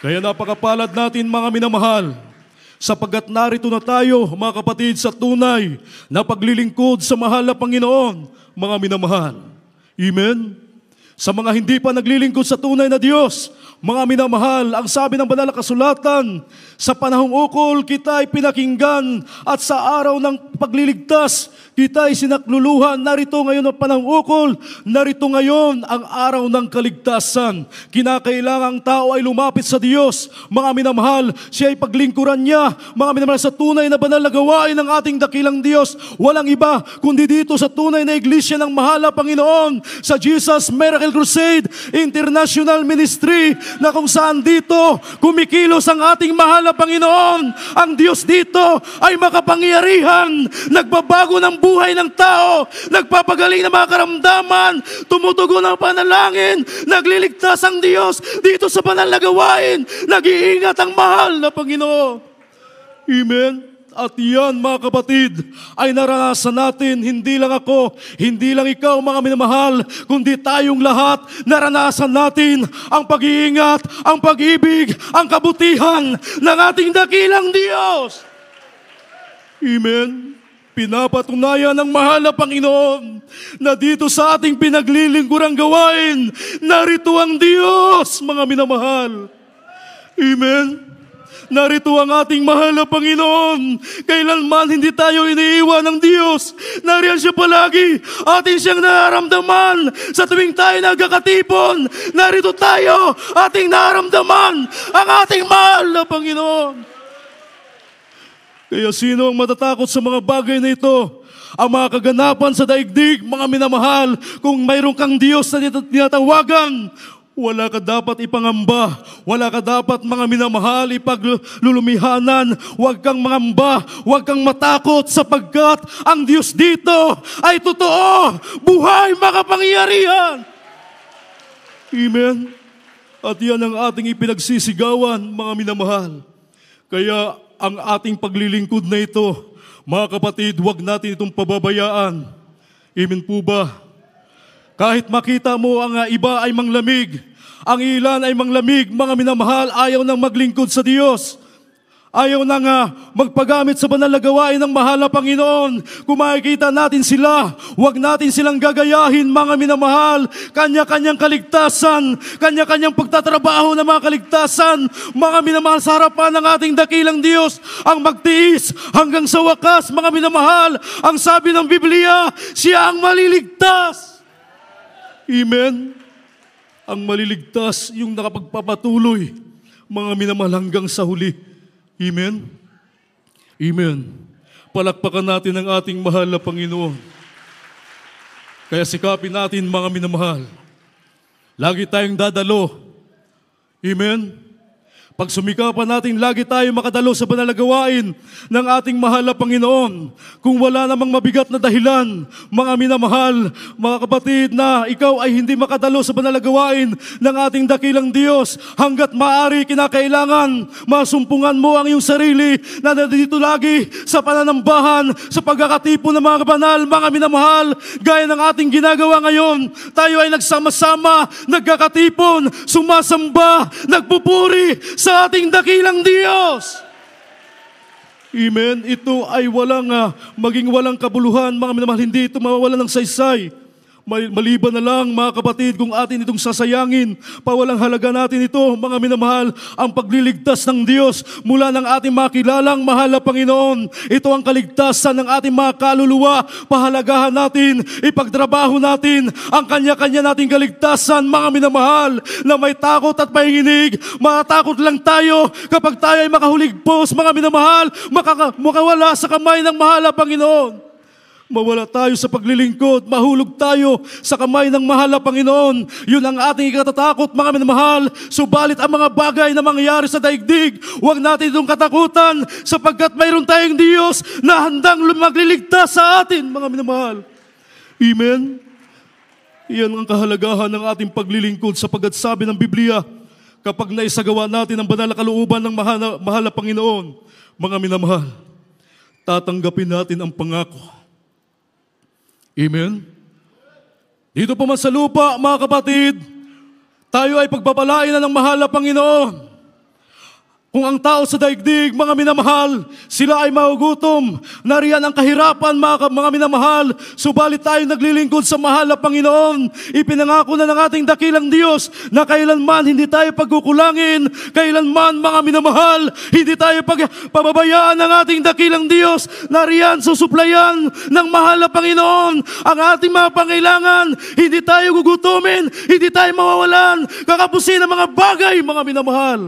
Kaya napakapalad natin mga minamahal, sapagkat narito na tayo mga kapatid sa tunay na paglilingkod sa mahal na Panginoon, mga minamahal. Amen? Sa mga hindi pa naglilingkod sa tunay na Diyos, mga minamahal, ang sabi ng banal na kasulatan, sa panahong ukol kita ay pinakinggan at sa araw ng pagliligtas kita ay sinakluluhan. Narito ngayon ang panahong ukol, narito ngayon ang araw ng kaligtasan. Kinakailangan ang tao ay lumapit sa Diyos. Mga minamahal, siya ay paglingkuran niya. Mga minamahal, sa tunay na banal na gawain ng ating dakilang Diyos, walang iba kundi dito sa tunay na iglesia ng mahal na Panginoon, sa Jesus Miracle Gospel Crusade International Ministry na kung saan dito kumikilos ang ating mahal na Panginoon. Ang Diyos dito ay makapangyarihan, nagbabago ng buhay ng tao, nagpapagaling ng mga karamdaman, tumutugon ang panalangin, nagliligtas ang Diyos dito sa banal na gawain, nag-iingat ang mahal na Panginoon. Amen. At yan mga kapatid ay naranasan natin, hindi lang ako, hindi lang ikaw mga minamahal, kundi tayong lahat naranasan natin ang pag-iingat, ang pag-ibig, ang kabutihan ng ating dakilang Diyos. Amen. Pinapatunayan ng mahal na Panginoon na dito sa ating pinaglilingkurang gawain, narito ang Diyos, mga minamahal. Amen. Narito ang ating mahal na Panginoon. Kailanman hindi tayo iniiwan ng Diyos. Nariyan siya palagi. Atin siyang nararamdaman. Sa tuwing tayo nagkakatipon, narito tayo. Ating nararamdaman ang ating mahal na Panginoon. Kaya sino ang matatakot sa mga bagay na ito? Ang mga kaganapan sa daigdig, mga minamahal, kung mayroon kang Diyos na tinatawagan, wala ka dapat ipangamba. Wala ka dapat mga minamahal ipaglulumihanan. Huwag kang mangamba. Huwag kang matakot sapagkat ang Diyos dito ay totoo. Buhay makapangyarihan. Amen. At yan ang ating ipinagsisigawan, mga minamahal. Kaya ang ating paglilingkod na ito, mga kapatid, huwag natin itong pababayaan. Amen po ba? Kahit makita mo ang iba ay manglamig, ang ilan ay manglamig, mga minamahal, ayaw nang maglingkod sa Diyos. Ayaw nang nga ah, magpagamit sa banal na gawain ng mahal na Panginoon. Kung makikita natin sila, huwag natin silang gagayahin mga minamahal. Kanya-kanyang kaligtasan, kanya-kanyang pagtatrabaho ng mga kaligtasan. Mga minamahal sa harapan ng ating dakilang Diyos, ang magtiis hanggang sa wakas mga minamahal. Ang sabi ng Biblia, siya ang maliligtas. Amen ang maliligtas, yung nakapagpapatuloy, mga minamahal hanggang sa huli. Amen? Amen. Palakpakan natin ang ating mahal na Panginoon. Kaya sikapin natin mga minamahal. Lagi tayong dadalo. Amen? Pagsumikapan natin, lagi tayo makadalo sa banal gawain ng ating mahal na Panginoon. Kung wala namang mabigat na dahilan, mga minamahal, mga kapatid, na ikaw ay hindi makadalo sa banal gawain ng ating dakilang Diyos hanggat maaari kinakailangan masumpungan mo ang iyong sarili na nandito lagi sa pananambahan, sa pagkakatipon ng mga banal, mga minamahal, gaya ng ating ginagawa ngayon. Tayo ay nagsama-sama, nagkakatipon, sumasamba, nagpupuri sa sa ating dakilang Diyos. Amen. Ito ay walang uh, maging walang kabuluhan, mga minamahal, hindi ito mawawalan ng saysay. Maliban na lang mga kapatid kung atin itong sasayangin, pawalang halaga natin ito mga minamahal, ang pagliligtas ng Diyos mula ng ating makilalang mahal na Panginoon. Ito ang kaligtasan ng ating mga kaluluwa, pahalagahan natin, ipagtrabaho natin ang kanya-kanya nating kaligtasan mga minamahal na may takot at may hinig. Matakot lang tayo kapag tayo ay makahuligpos mga minamahal, makawala sa kamay ng mahal na Panginoon. Mawala tayo sa paglilingkod, mahulog tayo sa kamay ng mahal na Panginoon. Yun ang ating ikatatakot, mga minamahal. Subalit ang mga bagay na mangyayari sa daigdig, huwag natin itong katakutan sapagkat mayroon tayong Diyos na handang lumagliligtas sa atin, mga minamahal. Amen? Iyan ang kahalagahan ng ating paglilingkod sapagkat sabi ng Biblia, kapag naisagawa natin ang banal na kalooban ng mahal na, mahal na Panginoon, mga minamahal, tatanggapin natin ang pangako Amen? Dito po man sa lupa, mga kapatid, tayo ay pagbabalain na ng mahal na Panginoon. Kung ang tao sa daigdig, mga minamahal, sila ay magugutom. Nariyan ang kahirapan, mga, mga minamahal. Subalit tayo naglilingkod sa mahal na Panginoon. Ipinangako na ng ating dakilang Diyos na kailanman hindi tayo pagkukulangin. Kailanman, mga minamahal, hindi tayo pag pababayaan ng ating dakilang Diyos. Nariyan, susuplayan ng mahal na Panginoon ang ating mga pangailangan. Hindi tayo gugutumin, hindi tayo mawawalan. Kakapusin ang mga bagay, mga minamahal.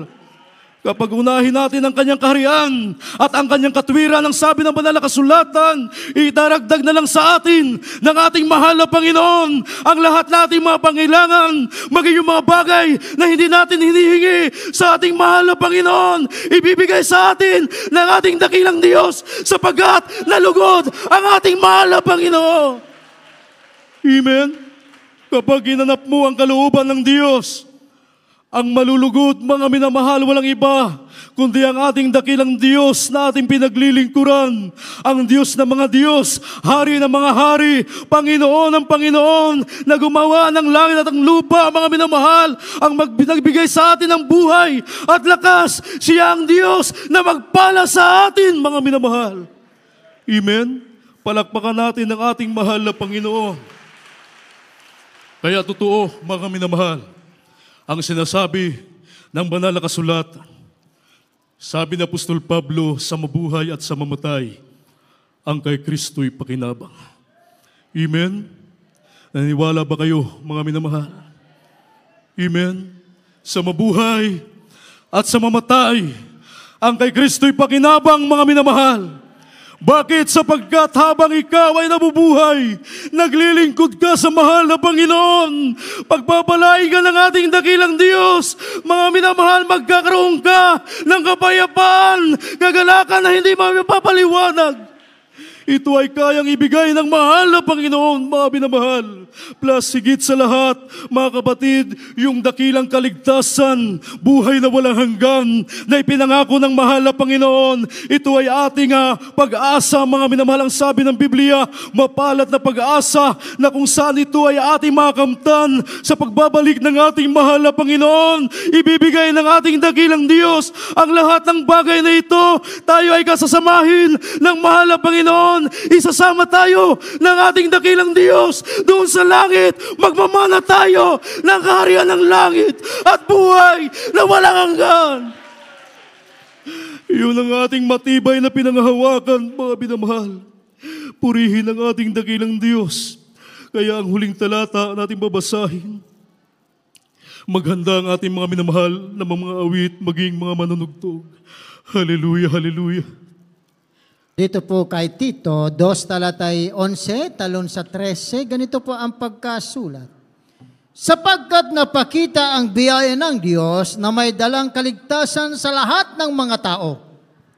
Kapag unahin natin ang kanyang kaharian at ang kanyang katwiran, ang sabi ng banal na kasulatan, idaragdag na lang sa atin ng ating mahal na Panginoon ang lahat nating mga pangilangan, maging yung mga bagay na hindi natin hinihingi sa ating mahal na Panginoon, ibibigay sa atin ng ating dakilang Diyos sapagkat nalugod ang ating mahal na Panginoon. Amen? Kapag ginanap mo ang kalooban ng Diyos, ang malulugod, mga minamahal, walang iba, kundi ang ating dakilang Diyos na ating pinaglilingkuran. Ang Diyos ng mga Diyos, Hari ng mga Hari, Panginoon ng Panginoon, na gumawa ng langit at ang lupa, mga minamahal, ang magbigay sa atin ng buhay at lakas. Siya ang Diyos na magpala sa atin, mga minamahal. Amen? Palakpakan natin ang ating mahal na Panginoon. Kaya totoo, mga minamahal, ang sinasabi ng banal na kasulat, sabi ni Apostol Pablo, sa mabuhay at sa mamatay, ang kay Kristo'y pakinabang. Amen? Naniwala ba kayo, mga minamahal? Amen? Sa mabuhay at sa mamatay, ang kay Kristo'y pakinabang, mga minamahal. Bakit? Sapagkat habang ikaw ay nabubuhay, naglilingkod ka sa mahal na Panginoon. Pagpapalain ka ng ating dakilang Diyos. Mga minamahal, magkakaroon ka ng kapayapaan, kagalakan na hindi mapapaliwanag ito ay kayang ibigay ng mahal na Panginoon, mga binamahal. Plus, sigit sa lahat, mga kapatid, yung dakilang kaligtasan, buhay na walang hanggan, na ipinangako ng mahal na Panginoon. Ito ay ating uh, pag-asa, mga minamahal ang sabi ng Biblia, mapalat na pag-asa na kung saan ito ay ating makamtan sa pagbabalik ng ating mahal na Panginoon. Ibibigay ng ating dakilang Diyos ang lahat ng bagay na ito. Tayo ay kasasamahin ng mahal na Panginoon Panginoon, isasama tayo ng ating dakilang Diyos doon sa langit. Magmamana tayo ng kaharian ng langit at buhay na walang hanggan. Iyon ang ating matibay na pinanghawakan, mga binamahal. Purihin ang ating dakilang Diyos. Kaya ang huling talata natin babasahin. Maghanda ang ating mga minamahal na mga awit, maging mga manunugtog. Hallelujah, hallelujah. Dito po kay Tito, 2 talatay 11, talon sa 13, ganito po ang pagkasulat. Sapagkat napakita ang biyaya ng Diyos na may dalang kaligtasan sa lahat ng mga tao.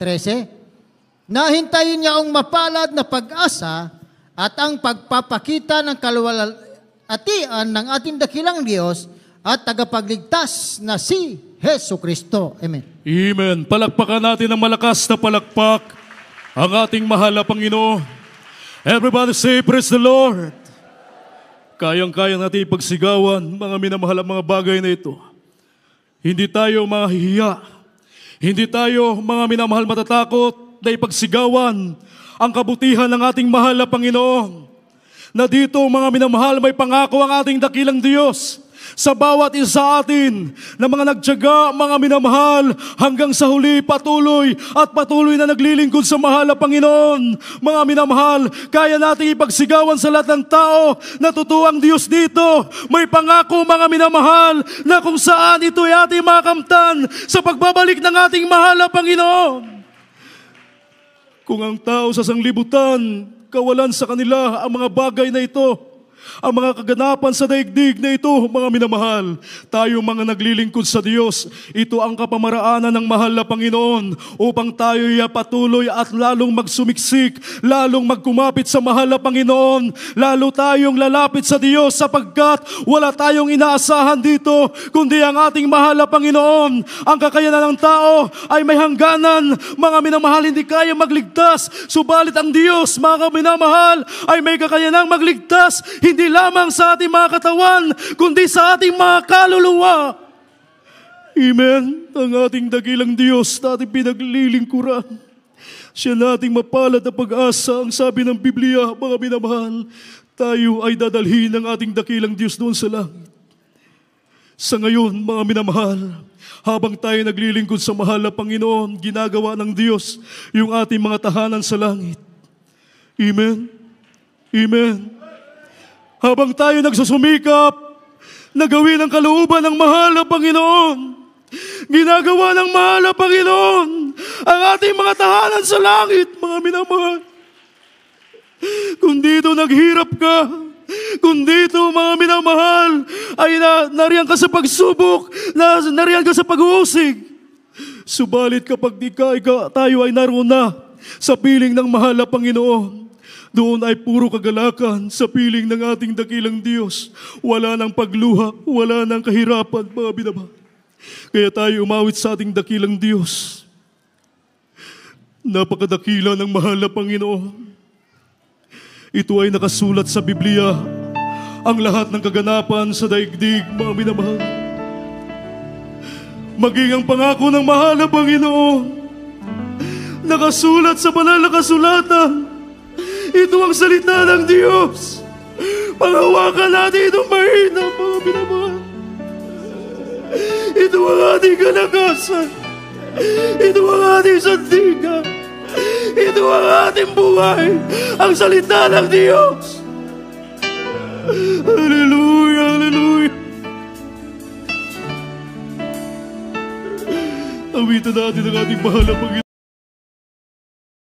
13. Nahintayin niya ang mapalad na pag-asa at ang pagpapakita ng kaluwalatian ng ating dakilang Diyos at tagapagligtas na si Heso Kristo. Amen. Amen. Palakpakan natin ang malakas na palakpak ang ating mahal na Panginoon. Everybody say, Praise the Lord! Kayang-kaya natin ipagsigawan mga minamahal ang mga bagay na ito. Hindi tayo mga hihiya. Hindi tayo mga minamahal matatakot na ipagsigawan ang kabutihan ng ating mahal na Panginoon. Na dito mga minamahal may pangako ang ating dakilang Diyos sa bawat isa atin na mga nagtyaga, mga minamahal, hanggang sa huli patuloy at patuloy na naglilingkod sa mahal na Panginoon. Mga minamahal, kaya nating ipagsigawan sa lahat ng tao na totoo ang Diyos dito. May pangako mga minamahal na kung saan ito'y ating makamtan sa pagbabalik ng ating mahal na Panginoon. Kung ang tao sa sanglibutan, kawalan sa kanila ang mga bagay na ito, ang mga kaganapan sa daigdig na ito, mga minamahal, tayo mga naglilingkod sa Diyos, ito ang kapamaraanan ng mahal na Panginoon upang tayo ay patuloy at lalong magsumiksik, lalong magkumapit sa mahal na Panginoon, lalo tayong lalapit sa Diyos sapagkat wala tayong inaasahan dito, kundi ang ating mahal na Panginoon. Ang kakayanan ng tao ay may hangganan, mga minamahal hindi kaya magligtas, subalit ang Diyos, mga minamahal, ay may kakayanang magligtas, hindi hindi lamang sa ating mga katawan, kundi sa ating mga kaluluwa. Amen. Ang ating dakilang Diyos na ating pinaglilingkuran. Siya nating mapalad na pag-asa, ang sabi ng Biblia, mga minamahal. tayo ay dadalhin ng ating dakilang Diyos doon sa langit. Sa ngayon, mga minamahal, habang tayo naglilingkod sa mahal na Panginoon, ginagawa ng Diyos yung ating mga tahanan sa langit. Amen? Amen? habang tayo nagsusumikap na gawin ang kalooban ng mahal na Panginoon. Ginagawa ng mahal na Panginoon ang ating mga tahanan sa langit, mga minamahal. Kung dito naghirap ka, kung dito, mga minamahal, ay na, nariyan ka sa pagsubok, na, nariyan ka sa pag-uusig. Subalit kapag di ka, ikaw, tayo ay naroon na sa piling ng mahal na Panginoon, doon ay puro kagalakan sa piling ng ating dakilang Diyos. Wala ng pagluha, wala ng kahirapan, mga binaba. Kaya tayo umawit sa ating dakilang Diyos. Napakadakila ng mahal na Panginoon. Ito ay nakasulat sa Biblia ang lahat ng kaganapan sa daigdig, mga minamahal. Maging ang pangako ng mahal na Panginoon, nakasulat sa banal na kasulatan, ito ang salita ng Diyos. Panghawakan natin itong mahina, mga binamahal. Ito ang ating kalakasan. Ito ang ating sandigan. Ito ang ating buhay. Ang salita ng Diyos. Hallelujah, hallelujah. Awitan natin ang ating mahal na Panginoon.